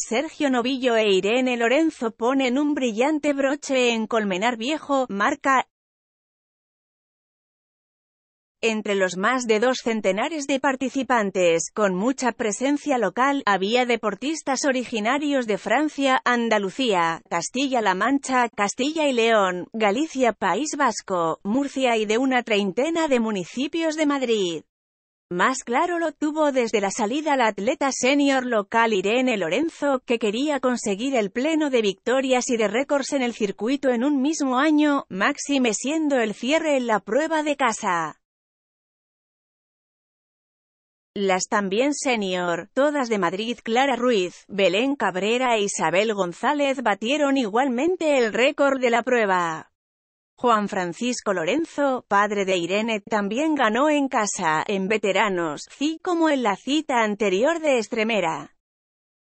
Sergio Novillo e Irene Lorenzo ponen un brillante broche en Colmenar Viejo, marca entre los más de dos centenares de participantes, con mucha presencia local, había deportistas originarios de Francia, Andalucía, Castilla-La Mancha, Castilla y León, Galicia, País Vasco, Murcia y de una treintena de municipios de Madrid. Más claro lo tuvo desde la salida la atleta senior local Irene Lorenzo, que quería conseguir el pleno de victorias y de récords en el circuito en un mismo año, máxime siendo el cierre en la prueba de casa. Las también senior, todas de Madrid Clara Ruiz, Belén Cabrera e Isabel González batieron igualmente el récord de la prueba. Juan Francisco Lorenzo, padre de Irene, también ganó en casa, en veteranos, sí, como en la cita anterior de Estremera.